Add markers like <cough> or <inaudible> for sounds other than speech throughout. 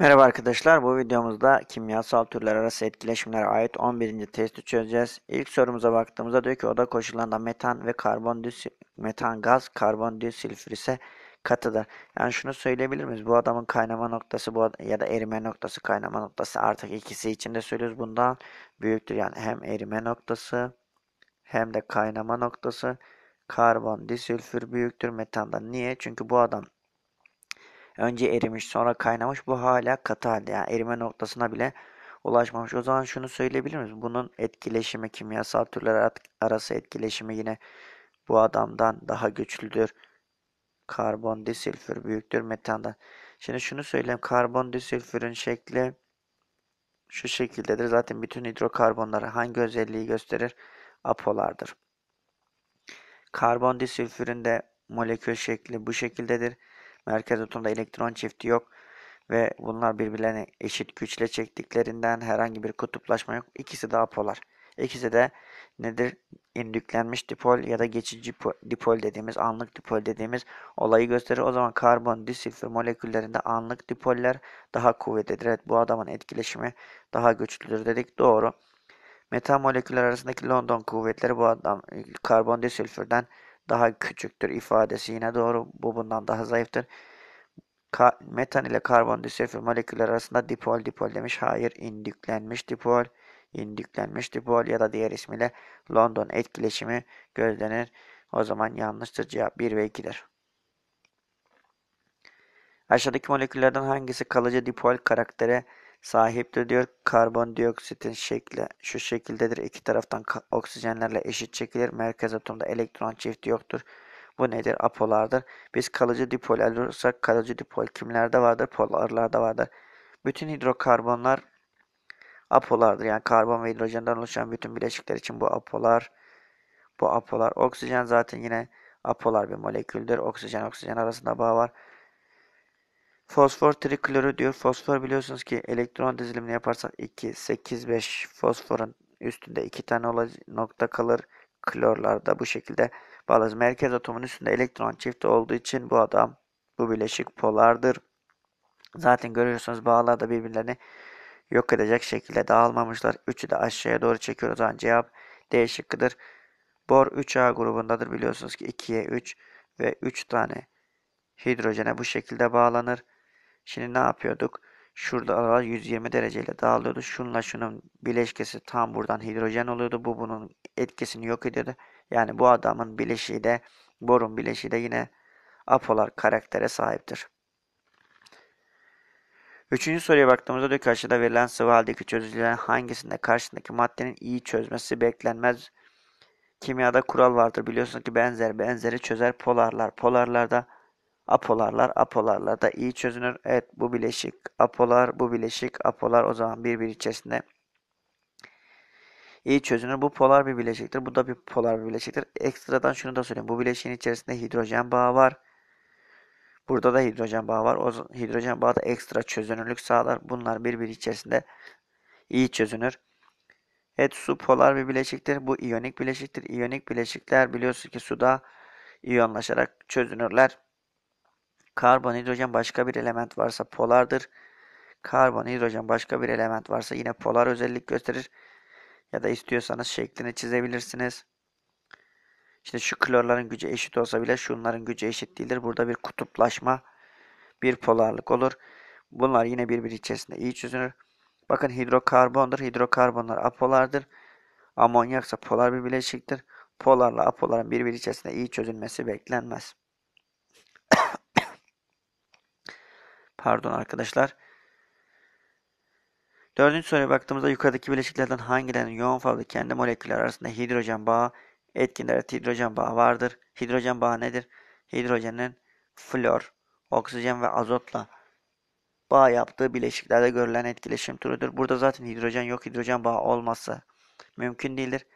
Merhaba arkadaşlar, bu videomuzda kimyasal türler arası etkileşimlere ait 11. testi çözeceğiz. İlk sorumuza baktığımızda diyor ki oda koşullarında metan ve karbon metan gaz karbon disilfür ise katıdır. Yani şunu söyleyebilir miyiz? Bu adamın kaynama noktası bu ya da erime noktası kaynama noktası artık ikisi için de söylüyoruz bundan büyüktür. Yani hem erime noktası hem de kaynama noktası karbon disülfür büyüktür metandan. Niye? Çünkü bu adam Önce erimiş sonra kaynamış. Bu hala katı halde. Yani erime noktasına bile ulaşmamış. O zaman şunu söyleyebilir miyiz? Bunun etkileşimi kimyasal türler arası etkileşimi yine bu adamdan daha güçlüdür. Karbon disülfür büyüktür metandan. Şimdi şunu söyleyeyim. Karbon disülfürün şekli şu şekildedir. Zaten bütün hidrokarbonları hangi özelliği gösterir? Apolardır. Karbon disülfürün de molekül şekli bu şekildedir. Merkez atomda elektron çifti yok ve bunlar birbirlerine eşit güçle çektiklerinden herhangi bir kutuplaşma yok. İkisi de apolar. İkisi de nedir? İndüklenmiş dipol ya da geçici dipol dediğimiz, anlık dipol dediğimiz olayı gösterir. O zaman karbon disilfür moleküllerinde anlık dipoller daha kuvvetlidir. Evet bu adamın etkileşimi daha güçlüdür dedik. Doğru. Metal moleküller arasındaki London kuvvetleri bu adam e, karbon disilfürden daha küçüktür ifadesi yine doğru. Bu bundan daha zayıftır. Ka metan ile karbondiselfür moleküller arasında dipol dipol demiş. Hayır indüklenmiş dipol indüklenmiş dipol ya da diğer ismiyle London etkileşimi gözlenir. O zaman yanlıştır cevap 1 ve 2'dir. Aşağıdaki moleküllerden hangisi kalıcı dipol karaktere sahiptir diyor. Karbondioksitin şekli şu şekildedir. İki taraftan oksijenlerle eşit çekilir. Merkez atomda elektron çifti yoktur. Bu nedir? Apolardır. Biz kalıcı dipol alırsak kalıcı dipol kimlerde vardır? Polarlarda vardır. Bütün hidrokarbonlar apolardır. Yani karbon ve hidrojenden oluşan bütün bileşikler için bu apolar bu apolar. Oksijen zaten yine apolar bir moleküldür. Oksijen oksijen arasında bağ var. Fosfor triklorü diyor. Fosfor biliyorsunuz ki elektron dizilimini yaparsak 2, 8, 5 fosforun üstünde 2 tane nokta kalır. Klorlarda bu şekilde bağlarız. Merkez atomun üstünde elektron çifti olduğu için bu adam bu bileşik polardır. Zaten görüyorsunuz bağlar da birbirlerini yok edecek şekilde dağılmamışlar. Üçü de aşağıya doğru çekiyor. O zaman cevap D şıkkıdır. Bor 3A grubundadır biliyorsunuz ki 2'ye 3 ve 3 tane hidrojene bu şekilde bağlanır. Şimdi ne yapıyorduk? Şurada aralar 120 dereceyle dağılıyordu. Şunla şunun bileşkesi tam buradan hidrojen oluyordu. Bu bunun etkisini yok ediyordu. Yani bu adamın bileşiği de borun bileşiği de yine apolar karaktere sahiptir. Üçüncü soruya baktığımızda diyor ki aşağıda verilen sıvı haldeki çözücülerin hangisinde karşısındaki maddenin iyi çözmesi beklenmez. Kimyada kural vardır biliyorsunuz ki benzer benzeri çözer polarlar. Polarlarda Apolarlar apolarla da iyi çözünür. Evet bu bileşik apolar bu bileşik apolar o zaman birbiri içerisinde iyi çözünür. Bu polar bir bileşiktir. Bu da bir polar bir bileşiktir. Ekstradan şunu da söyleyeyim. Bu bileşiğin içerisinde hidrojen bağı var. Burada da hidrojen bağı var. O hidrojen bağı da ekstra çözünürlük sağlar. Bunlar birbiri içerisinde iyi çözünür. Evet su polar bir bileşiktir. Bu iyonik bileşiktir. İyonik bileşikler biliyorsunuz ki suda iyonlaşarak çözünürler. Karbon, hidrojen başka bir element varsa polardır. Karbon, hidrojen başka bir element varsa yine polar özellik gösterir. Ya da istiyorsanız şeklini çizebilirsiniz. İşte şu klorların gücü eşit olsa bile şunların gücü eşit değildir. Burada bir kutuplaşma, bir polarlık olur. Bunlar yine birbiri içerisinde iyi çözünür. Bakın hidrokarbondur. Hidrokarbonlar apolardır. Amonyaksa polar bir bileşiktir. Polarla apoların birbiri içerisinde iyi çözülmesi beklenmez. Pardon arkadaşlar. Dördüncü soruya baktığımızda yukarıdaki bileşiklerden hangilerinin yoğun fazla kendi moleküller arasında hidrojen bağı etkiler hidrojen bağı vardır. Hidrojen bağı nedir? Hidrojenin flor, oksijen ve azotla bağ yaptığı bileşiklerde görülen etkileşim türüdür. Burada zaten hidrojen yok. Hidrojen bağı olmazsa mümkün değildir.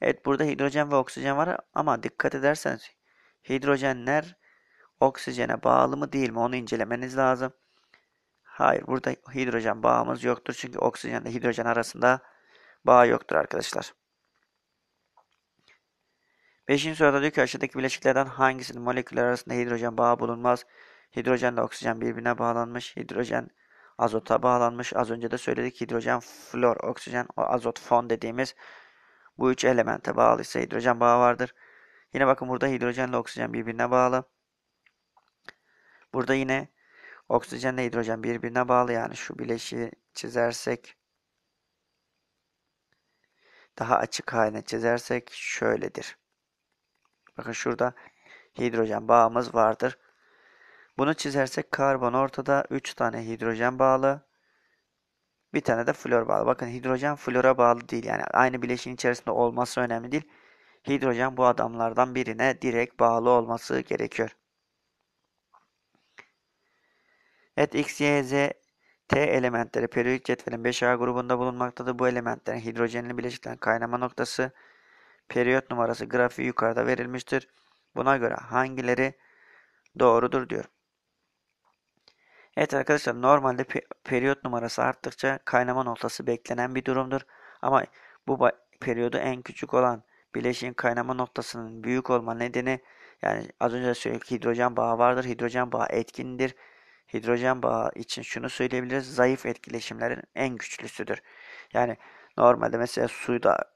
Evet burada hidrojen ve oksijen var ama dikkat ederseniz hidrojenler oksijene bağlı mı değil mi onu incelemeniz lazım. Hayır burada hidrojen bağımız yoktur. Çünkü oksijenle hidrojen arasında bağ yoktur arkadaşlar. Beşinci soruda diyor ki aşağıdaki bileşiklerden hangisinin moleküller arasında hidrojen bağı bulunmaz? Hidrojenle oksijen birbirine bağlanmış. Hidrojen azota bağlanmış. Az önce de söyledik hidrojen, flor, oksijen, o azot, fon dediğimiz bu üç elemente bağlıysa hidrojen bağı vardır. Yine bakın burada hidrojenle oksijen birbirine bağlı. Burada yine Oksijenle hidrojen birbirine bağlı yani şu bileşiği çizersek daha açık haline çizersek şöyledir. Bakın şurada hidrojen bağımız vardır. Bunu çizersek karbon ortada 3 tane hidrojen bağlı. Bir tane de flor bağlı. Bakın hidrojen flora bağlı değil. Yani aynı bileşin içerisinde olması önemli değil. Hidrojen bu adamlardan birine direkt bağlı olması gerekiyor. Et, X, Y, Z, T elementleri periyodik cetvelin 5A grubunda bulunmaktadır. Bu elementlerin hidrojenli bileşiklerin kaynama noktası periyot numarası grafiği yukarıda verilmiştir. Buna göre hangileri doğrudur diyor. Evet arkadaşlar normalde periyot numarası arttıkça kaynama noktası beklenen bir durumdur. Ama bu periyodu en küçük olan bileşiğin kaynama noktasının büyük olma nedeni yani az önce söyledik hidrojen bağı vardır. Hidrojen bağı etkindir hidrojen bağı için şunu söyleyebiliriz. Zayıf etkileşimlerin en güçlüsüdür. Yani normalde mesela suyda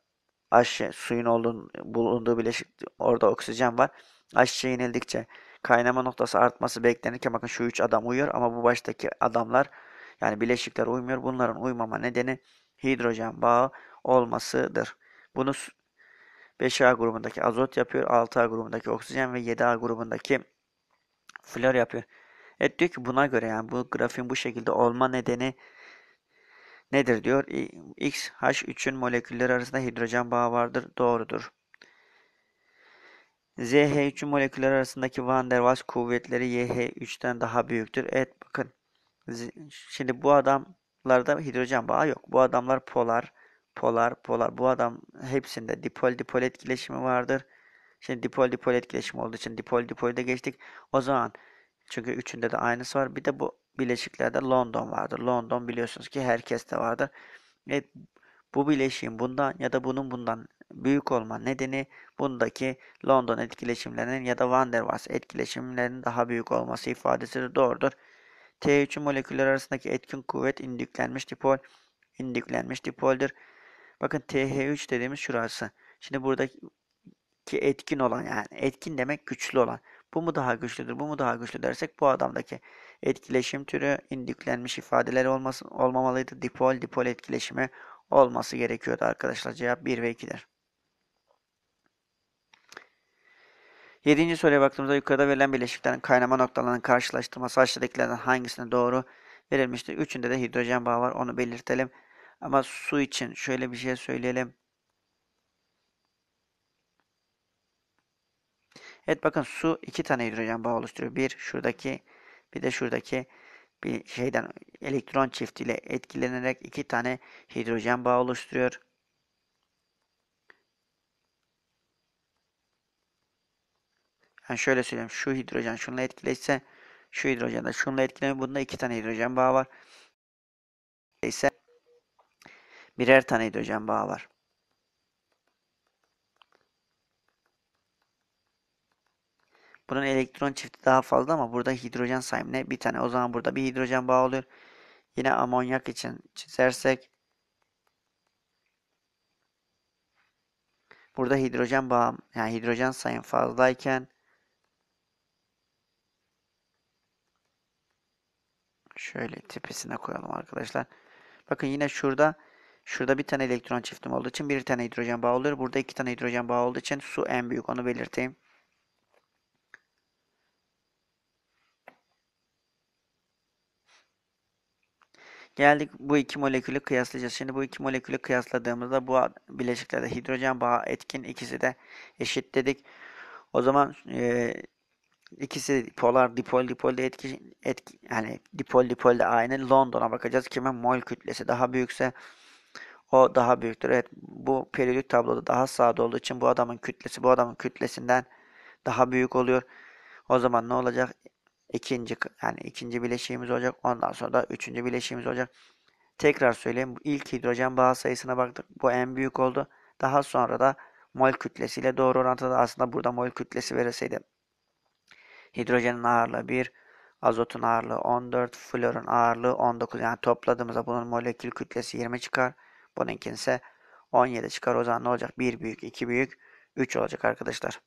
aşağı suyun olduğun, bulunduğu bileşik orada oksijen var. Aşağı inildikçe kaynama noktası artması beklenirken bakın şu üç adam uyuyor ama bu baştaki adamlar yani bileşikler uymuyor. Bunların uymama nedeni hidrojen bağı olmasıdır. Bunu 5A grubundaki azot yapıyor, 6A grubundaki oksijen ve 7A grubundaki flor yapıyor. Evet diyor ki buna göre yani bu grafiğin bu şekilde olma nedeni nedir diyor. xh 3ün molekülleri arasında hidrojen bağı vardır. Doğrudur. ZH3'ün moleküller arasındaki Van der Waals kuvvetleri YH3'ten daha büyüktür. Evet bakın. Şimdi bu adamlarda hidrojen bağı yok. Bu adamlar polar, polar, polar. Bu adam hepsinde dipol dipol etkileşimi vardır. Şimdi dipol dipol etkileşimi olduğu için dipol dipolde geçtik. O zaman çünkü üçünde de aynısı var. Bir de bu bileşiklerde London vardır. London biliyorsunuz ki herkeste vardır. Ve bu bileşiğin bundan ya da bunun bundan büyük olma nedeni bundaki London etkileşimlerinin ya da Van der Waals etkileşimlerinin daha büyük olması ifadesi de doğrudur. T3 moleküller arasındaki etkin kuvvet indüklenmiş dipol, indüklenmiş dipoldür. Bakın TH3 dediğimiz şurası. Şimdi buradaki etkin olan yani etkin demek güçlü olan bu mu daha güçlüdür, bu mu daha güçlü dersek bu adamdaki etkileşim türü indüklenmiş ifadeler olması, olmamalıydı. Dipol, dipol etkileşimi olması gerekiyordu arkadaşlar. Cevap 1 ve 2'dir. Yedinci soruya baktığımızda yukarıda verilen bileşiklerin kaynama noktalarının karşılaştırması aşağıdakilerden hangisine doğru verilmiştir? Üçünde de hidrojen bağı var onu belirtelim. Ama su için şöyle bir şey söyleyelim. Evet bakın su iki tane hidrojen bağı oluşturuyor. Bir şuradaki bir de şuradaki bir şeyden elektron çiftiyle etkilenerek iki tane hidrojen bağı oluşturuyor. Yani şöyle söyleyeyim. Şu hidrojen şununla etkileşse şu hidrojen de şununla etkileniyor. Bunda iki tane hidrojen bağı var. ise birer tane hidrojen bağı var. Bunun elektron çifti daha fazla ama burada hidrojen sayımına bir tane. O zaman burada bir hidrojen bağ oluyor. Yine amonyak için çizersek burada hidrojen bağ, yani hidrojen sayım fazlayken şöyle tepesine koyalım arkadaşlar. Bakın yine şurada şurada bir tane elektron çiftim olduğu için bir tane hidrojen bağ oluyor. Burada iki tane hidrojen bağ olduğu için su en büyük onu belirteyim. Geldik bu iki molekülü kıyaslayacağız. Şimdi bu iki molekülü kıyasladığımızda bu bileşiklerde hidrojen bağı etkin ikisi de eşit dedik. O zaman e, ikisi polar dipol dipolde etki, etki yani dipol dipolde aynı London'a bakacağız. Kimin mol kütlesi daha büyükse o daha büyüktür. Evet bu periyodik tabloda daha sağda olduğu için bu adamın kütlesi bu adamın kütlesinden daha büyük oluyor. O zaman ne olacak? ikinci yani ikinci bileşiğimiz olacak. Ondan sonra da üçüncü bileşiğimiz olacak. Tekrar söyleyeyim. İlk hidrojen bağ sayısına baktık. Bu en büyük oldu. Daha sonra da mol kütlesiyle doğru orantıda aslında burada mol kütlesi verilseydi hidrojenin ağırlığı 1, azotun ağırlığı 14, florun ağırlığı 19. Yani topladığımızda bunun molekül kütlesi 20 çıkar. Bununkin ise 17 çıkar. O zaman ne olacak? 1 büyük, 2 büyük, 3 olacak arkadaşlar.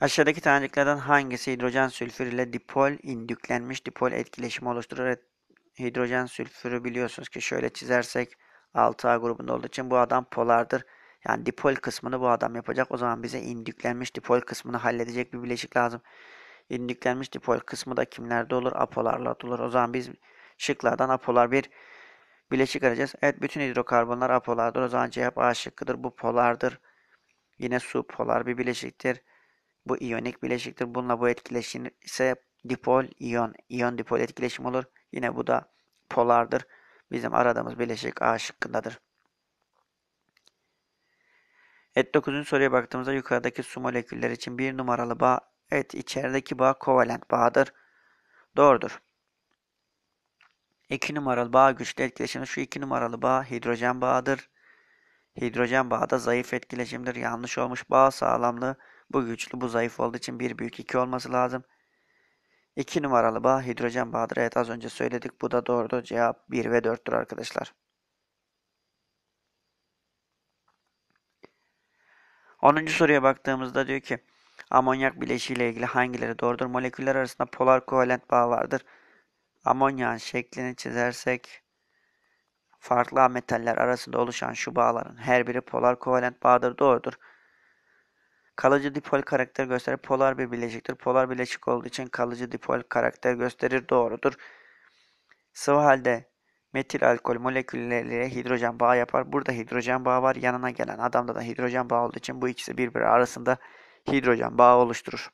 Aşağıdaki taneciklerden hangisi hidrojen sülfür ile dipol indüklenmiş dipol etkileşimi oluşturur? Hidrojen sülfürü biliyorsunuz ki şöyle çizersek 6A grubunda olduğu için bu adam polardır. Yani dipol kısmını bu adam yapacak. O zaman bize indüklenmiş dipol kısmını halledecek bir bileşik lazım. İndüklenmiş dipol kısmı da kimlerde olur? Apolarla olur. O zaman biz şıklardan apolar bir bileşik arayacağız. Evet bütün hidrokarbonlar apolardır. O zaman cevap A şıkkıdır. Bu polardır. Yine su polar bir bileşiktir. Bu iyonik bileşiktir. Bununla bu etkileşirse dipol iyon, iyon dipol etkileşim olur. Yine bu da polardır. Bizim aradığımız bileşik A şıkkındadır. Et 9. soruya baktığımızda yukarıdaki su molekülleri için bir numaralı bağ et içerideki bağ kovalent bağdır. Doğrudur. 2 numaralı bağ güçlü etkileşimdir. Şu 2 numaralı bağ hidrojen bağıdır. Hidrojen bağı zayıf etkileşimdir. Yanlış olmuş. Bağ sağlamlığı bu güçlü bu zayıf olduğu için bir büyük iki olması lazım. 2 numaralı bağ hidrojen bağdır. Evet az önce söyledik. Bu da doğrudur. Cevap 1 ve 4'tür arkadaşlar. 10. soruya baktığımızda diyor ki amonyak bileşiğiyle ilgili hangileri doğrudur? Moleküller arasında polar kovalent bağ vardır. Amonyağın şeklini çizersek farklı metaller arasında oluşan şu bağların her biri polar kovalent bağdır. Doğrudur. Kalıcı dipol karakter gösterir. Polar bir bileşiktir. Polar bileşik olduğu için kalıcı dipol karakter gösterir. Doğrudur. Sıvı halde metil alkol molekülleriyle hidrojen bağı yapar. Burada hidrojen bağı var. Yanına gelen adamda da hidrojen bağı olduğu için bu ikisi birbiri arasında hidrojen bağı oluşturur.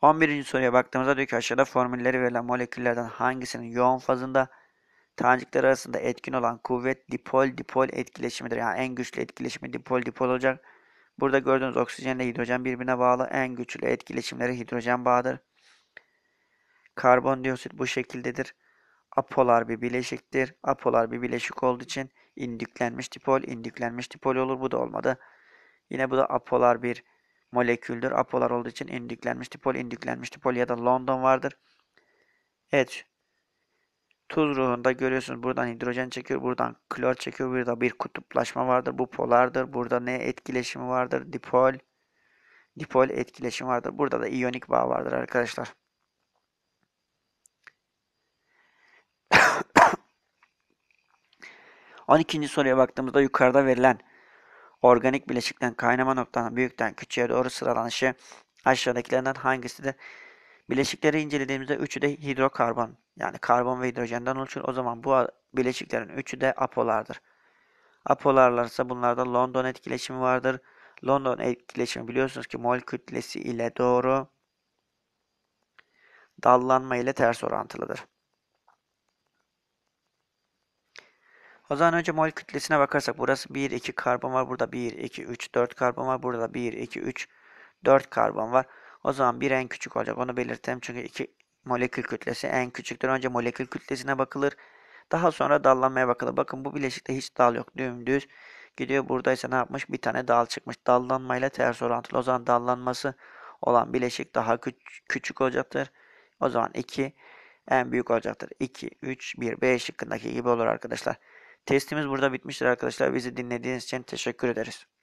11. soruya baktığımızda diyor ki aşağıda formülleri verilen moleküllerden hangisinin yoğun fazında tanecikler arasında etkin olan kuvvet dipol dipol etkileşimidir. Yani en güçlü etkileşimi dipol dipol olacak. Burada gördüğünüz oksijenle hidrojen birbirine bağlı. En güçlü etkileşimleri hidrojen bağıdır. Karbondioksit bu şekildedir. Apolar bir bileşiktir. Apolar bir bileşik olduğu için indüklenmiş dipol, indüklenmiş dipol olur. Bu da olmadı. Yine bu da apolar bir moleküldür. Apolar olduğu için indüklenmiş dipol, indüklenmiş dipol ya da London vardır. Evet Tuz ruhunda görüyorsunuz buradan hidrojen çekiyor, buradan klor çekiyor. Burada bir kutuplaşma vardır. Bu polardır. Burada ne etkileşimi vardır? Dipol dipol etkileşim vardır. Burada da iyonik bağ vardır arkadaşlar. <coughs> On ikinci soruya baktığımızda yukarıda verilen organik bileşikten kaynama noktadan büyükten küçüğe doğru sıralanışı aşağıdakilerden hangisidir? Bileşikleri incelediğimizde üçü de hidrokarbon yani karbon ve hidrojenden oluşur. O zaman bu bileşiklerin üçü de apolardır. Apolarlarsa bunlarda London etkileşimi vardır. London etkileşimi biliyorsunuz ki mol kütlesi ile doğru dallanma ile ters orantılıdır. O zaman önce mol kütlesine bakarsak burası 1 2 karbon var. Burada 1 2 3 4 karbon var. Burada 1 2 3 4 karbon var. O zaman bir en küçük olacak. Onu belirtelim. Çünkü iki molekül kütlesi en küçüktür. Önce molekül kütlesine bakılır. Daha sonra dallanmaya bakılır. Bakın bu bileşikte hiç dal yok. Dümdüz gidiyor. Buradaysa ne yapmış? Bir tane dal çıkmış. Dallanmayla ters orantılı. O zaman dallanması olan bileşik daha küçük olacaktır. O zaman 2 en büyük olacaktır. 2, 3, 1, B şıkkındaki gibi olur arkadaşlar. Testimiz burada bitmiştir arkadaşlar. Bizi dinlediğiniz için teşekkür ederiz.